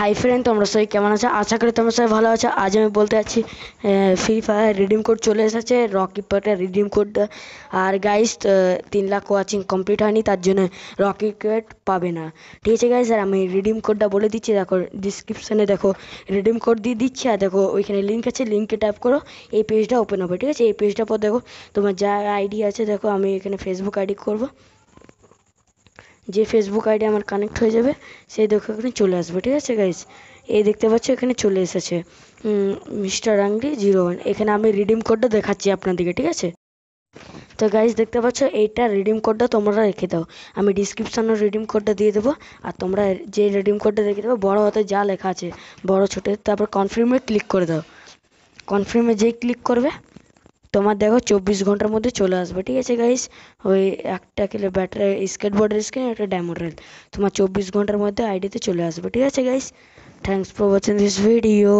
hi friend তোমরা সবাই কেমন আছো আশা করি তোমরা সবাই ভালো আছো আজ আমি বলতে যাচ্ছি ফ্রি ফায়ার রিডিম কোড চলে এসেছে রকি পেটের রিডিম কোড আর গাইস তিন লাখ ওয়াচিং কমপ্লিট হয়নি তার জন্য রকি কোড পাবে না ঠিক আছে গাইস আর আমি রিডিম কোডটা বলে দিচ্ছি দেখো ডিসক্রিপশানে দেখো রিডিম কোড দিয়ে দিচ্ছি আর দেখো ওইখানে লিঙ্ক আছে লিঙ্কে ট্যাপ করো এই পেজটা ওপেন হবে ঠিক আছে এই পেজটার পর দেখো তোমার যা আইডি আছে দেখো আমি এখানে ফেসবুক আইডি করবো যে ফেসবুক আইডি আমার কানেক্ট হয়ে যাবে সেই দেখে এখানে চলে আসবে ঠিক আছে গাইজ এই দেখতে পাচ্ছ এখানে চলে এসেছে মিস্টার আংরি জিরো ওয়ান এখানে আমি রিডিম কোডটা দেখাচ্ছি আপনাদেরকে ঠিক আছে তো গাইজ দেখতে পাচ্ছ এইটা রিডিম কোডটা তোমরা রেখে দাও আমি ডিসক্রিপশানে রিডিম কোডটা দিয়ে দেবো আর তোমরা যে রিডিম কোডটা দেখে দেবো বড়ো হতে যা লেখা আছে বড়ো ছোটো তারপর কনফার্মে ক্লিক করে দাও কনফার্মে যেই ক্লিক করবে তোমার দেখো চব্বিশ ঘন্টার মধ্যে চলে আসবে ঠিক আছে গাইস ওই একটা কিলো ব্যাটারি স্কেটবোর্ডের স্ক্রিন একটা ডায়মন্ড রেল তোমার চব্বিশ ঘন্টার মধ্যে আইডিতে চলে আসবে ঠিক আছে guys thanks for watching this video